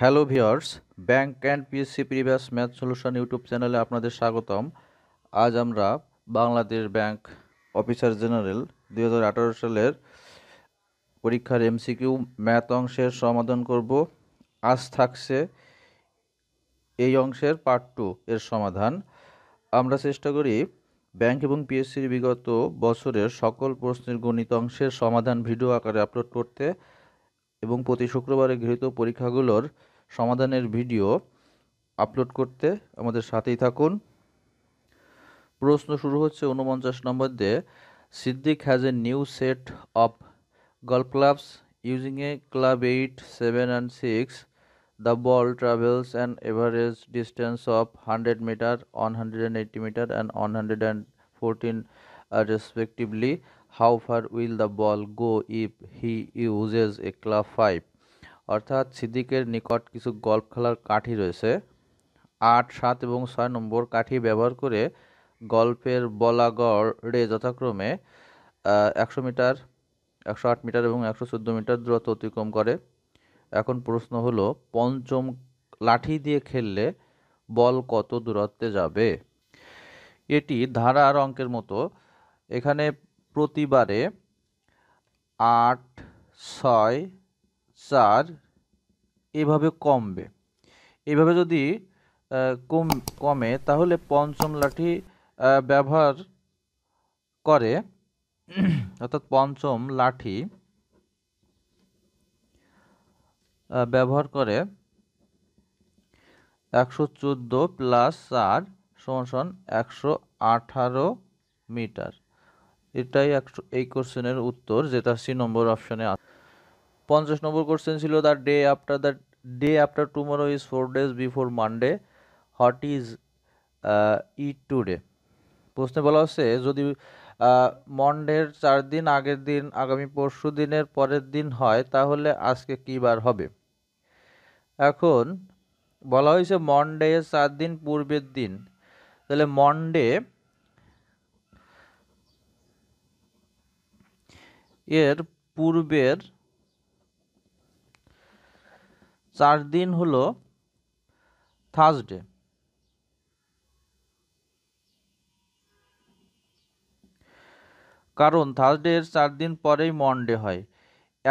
hello viewers bank and PSC previous math solution YouTube চ্যানেলে আপনাদের স্বাগতম আজ আমরা বাংলাদেশ ব্যাংক অফিসার জেনারেল দুই সালের পরীক্ষার এমসিকিউ ম্যাথ অংশের সমাধান করব আজ থাকছে এই অংশের পার্ট টু এর সমাধান আমরা চেষ্টা করি ব্যাংক এবং পিএসসির বিগত বছরের সকল প্রশ্নের গণিত অংশের সমাধান ভিডিও আকারে আপলোড করতে এবং প্রতি শুক্রবারে গৃহীত পরীক্ষাগুলোর সমাধানের ভিডিও আপলোড করতে আমাদের সাথেই থাকুন প্রশ্ন শুরু হচ্ছে উনপঞ্চাশ নম্বর দিয়ে Siddique has a new set of golf clubs using a club eight seven and six the ball travels and average distance of hundred metre one hundred and eighty metre and one hundred and fourteen respectively how far will the ball go if he uses a club five অর্থাৎ সিদ্দিকের নিকট কিছু golf খেলার কাঠি রয়েছে আট সাত এবং ছয় নম্বর কাঠি ব্যবহার করে গল্পের বলাগড়ে যথাক্রমে একশো মিটার একশো আট মিটার এবং একশো চোদ্দো মিটার দূরত্ব অতিক্রম করে এখন প্রশ্ন হলো পঞ্চম লাঠি দিয়ে খেললে বল কত দূরত্বে যাবে এটি ধারার অঙ্কের মতো এখানে প্রতিবারে আট ছয় চার এভাবে কমবে এভাবে যদি কম কমে তাহলে পঞ্চম লাঠি ব্যবহার করে অর্থাৎ পঞ্চম লাঠি ব্যবহার করে একশো চোদ্দো প্লাস চার সমান সমান একশো আঠারো মিটার এটাই এই কোশ্চেনের উত্তর যেটা সি নম্বর অপশানে পঞ্চাশ নম্বর কোশ্চেন ছিল the day after the day after tomorrow is four days before Monday what is it today প্রশ্নে বলা হচ্ছে যদি মন্ডের uh, চার দিন আগের দিন আগামী পরশু দিনের পরের দিন হয় তাহলে আজকে কী বার হবে এখন বলা হয়েছে মন্ডে চার দিন পূর্বের দিন তাহলে মন্ডে এর পূর্বের চার দিন হলো থার্সডে কারণ থার্সডে এর চার দিন পরেই মনডে হয়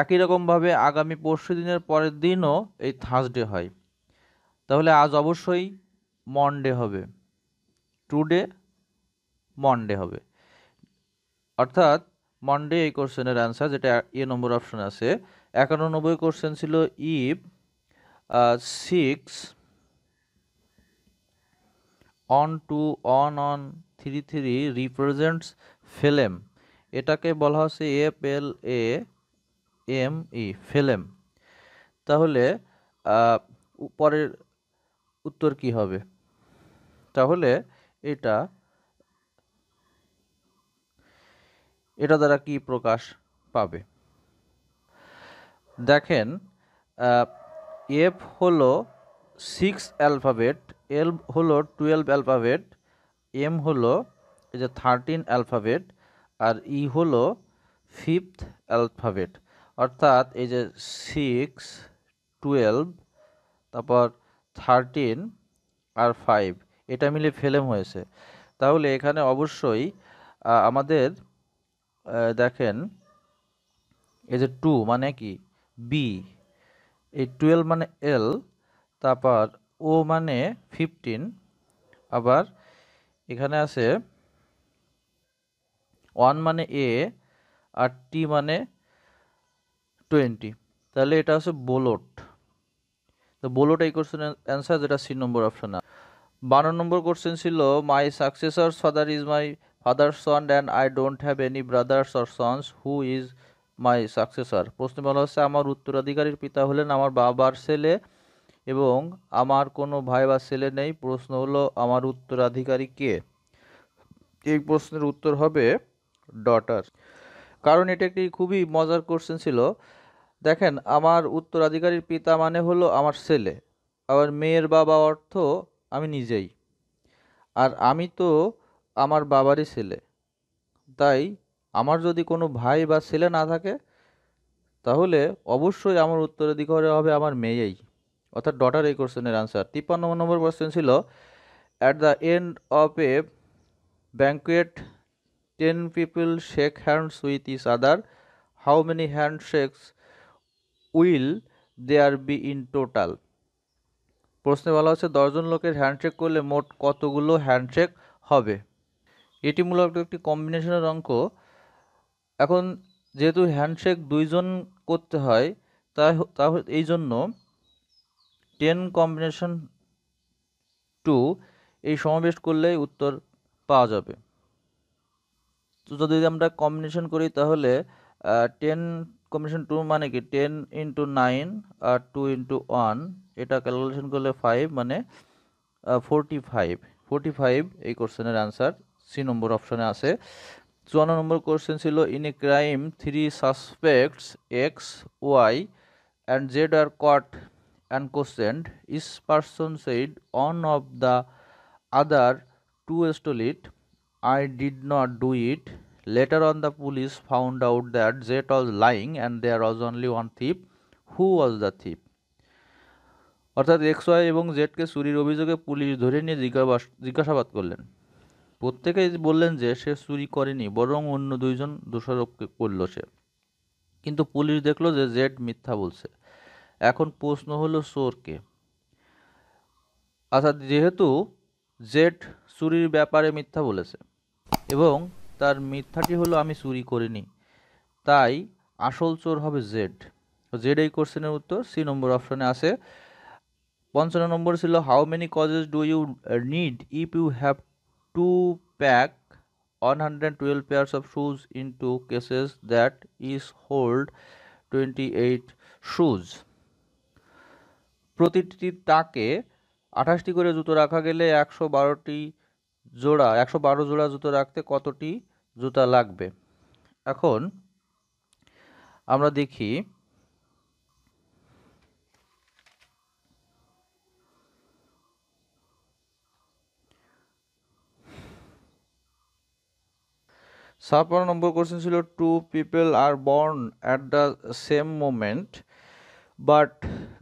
একই রকমভাবে আগামী পরশু দিনের পরের দিনও এই থার্সডে হয় তাহলে আজ অবশ্যই মনডে হবে টুডে মনডে হবে অর্থাৎ মানডে এই কোশ্চেনের অ্যান্সার যেটা এ নম্বর অপশন আছে একানব্বই কোশ্চেন ছিল if six one two one one three three represents FLEM এটাকে বলা হচ্ছে F L A M E ফেলেম তাহলে পরের উত্তর কি হবে তাহলে এটা এটা দ্বারা কি প্রকাশ পাবে দেখেন এফ হলো সিক্স অ্যালফাবেট এল হলো টুয়েলভ অ্যালফাবেট এম হলো এই যে থার্টিন অ্যালফাবেট আর ই e হলো ফিফথ অ্যালফাবেট অর্থাৎ এই যে সিক্স টুয়েলভ তারপর থার্টিন আর ফাইভ এটা মিলে ফেলেম হয়েছে তাহলে এখানে অবশ্যই আমাদের দেখেন এই যে টু মানে কি বি এই টুয়েলভ মানে এল তারপর ও মানে ফিফটিন আবার এখানে আছে ওয়ান মানে এ আর টি মানে টোয়েন্টি তাহলে এটা হচ্ছে বোলট তো বোলট এই কোশ্চেনের অ্যান্সার যেটা সি নম্বর অপশান বারো নম্বর কোশ্চেন ছিল my successor father is my father son and I don't have any brothers or sons who is my successor প্রশ্ন বলা হচ্ছে আমার উত্তরাধিকারীর পিতা হলেন আমার বাবার ছেলে এবং আমার কোনো ভাই বা ছেলে নেই প্রশ্ন হলো আমার উত্তরাধিকারী কে এই প্রশ্নের উত্তর হবে ডটার কারণ এটা একটি খুবই মজার কোশ্চেন ছিল দেখেন আমার উত্তরাধিকারীর পিতা মানে হলো আমার ছেলে আবার মেয়ের বাবা অর্থ আমি নিজেই আর আমি তো আমার বাবারই ছেলে তাই আমার যদি কোনো ভাই বা ছেলে না থাকে তাহলে অবশ্যই আমার উত্তরাধিকার হবে আমার মেয়েই অর্থাৎ ডটার এই কোশ্চেনের আনসার তিপ্পান্ন নম্বর কোশ্চেন ছিল at the end of a banquet ten people shake hands with each other how many handshakes will there be in total প্রশ্নে বলা হচ্ছে দশজন লোকের হ্যান্ডশেক করলে মোট কতগুলো হ্যান্ডশেক হবে এটি মূলত একটি কম্বিনেশনের অঙ্ক এখন যেহেতু হ্যান্ডশেক দুইজন করতে হয় তা তা এই জন্য টেন কম্বিনেশন টু এই সমাবেশ করলেই উত্তর পাওয়া যাবে তো যদি আমরা কম্বিনেশন করি তাহলে টেন কম্বিনেশন টু মানে কি টেন ইন্টু নাইন আর টু ইন্টু ওয়ান এটা ক্যালকুলেশন করলে ফাইভ মানে ফোরটি ফাইভ ফোরটি ফাইভ এই কোশ্চেনের অ্যান্সার সি নম্বর অপশানে আছে চুয়ান্ন নম্বর কোশ্চেন ছিল in a crime three suspects X Y and Z are caught and question each person said one of the other two stole it I did not do it later on the police found out that Z was lying and দেয়ার অজ only one thief who was the thief অর্থাৎ X Y এবং জেডকে চুরির অভিযোগে police ধরে নিয়ে জিজ্ঞাসাবাদ করলেন প্রত্যেকেই বললেন যে সে চুরি করেনি বরং অন্য দুইজন দোষারোপ করল সে কিন্তু পুলিশ দেখলো যে জেড মিথ্যা বলছে এখন প্রশ্ন হলো চোরকে আচ্ছা যেহেতু জেড চুরির ব্যাপারে মিথ্যা বলেছে এবং তার মিথ্যাটি হলো আমি চুরি করিনি তাই আসল চোর হবে জেড জেড এই কোশ্চেনের উত্তর সি নম্বর অপশানে আছে পঞ্চান্ন নম্বর ছিল how many cases do you need if you have to pack 112 pairs of shoes into cases that is hold 28 shoes প্রতিটি তাকে 28 টি করে জুতো রাখা গেলে 112 টি জোড়া 112 জোড়া জুতো রাখতে কতটি জুতা লাগবে এখন আমরা দেখি সাপার নম্বর কোশ্চেন ছিল two people are born at the same moment but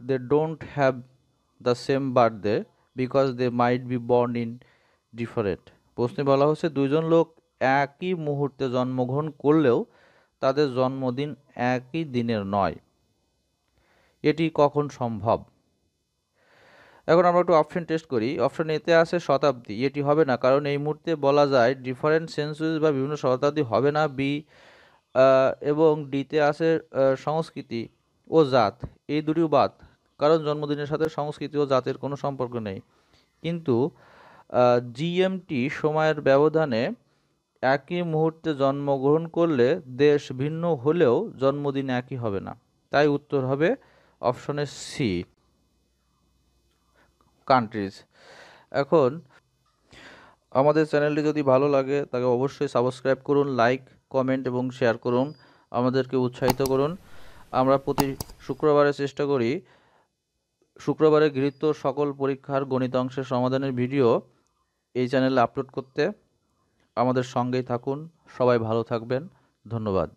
they don't have the same birthday because they might be born in different প্রশ্নে বলা হচ্ছে দুজন লোক একই মুহূর্তে জন্মগ্রহণ করলেও তাদের জন্মদিন একই দিনের নয় এটি কখন সম্ভব এখন আমরা একটু অপশন টেস্ট করি অপশন এতে আছে শতাব্দী এটি হবে না কারণ এই মুহূর্তে বলা যায় ডিফারেন্ট সেন্সুইস বা বিভিন্ন শতাব্দী হবে না বি এবং ডিতে আছে সংস্কৃতি ও জাত এই দুটিও বাদ কারণ জন্মদিনের সাথে সংস্কৃতি ও জাতের কোনো সম্পর্ক নেই কিন্তু জিএমটি সময়ের ব্যবধানে একই মুহূর্তে জন্মগ্রহণ করলে দেশ ভিন্ন হলেও জন্মদিন একই হবে না তাই উত্তর হবে অপশনে সি কান্ট্রিজ এখন আমাদের চ্যানেলটি যদি ভালো লাগে তাকে অবশ্যই সাবস্ক্রাইব করুন লাইক কমেন্ট এবং শেয়ার করুন আমাদেরকে উৎসাহিত করুন আমরা প্রতি শুক্রবারে চেষ্টা করি শুক্রবারে গৃহীত সকল পরীক্ষার গণিত অংশের সমাধানের ভিডিও এই চ্যানেলে আপলোড করতে আমাদের সঙ্গেই থাকুন সবাই ভালো থাকবেন ধন্যবাদ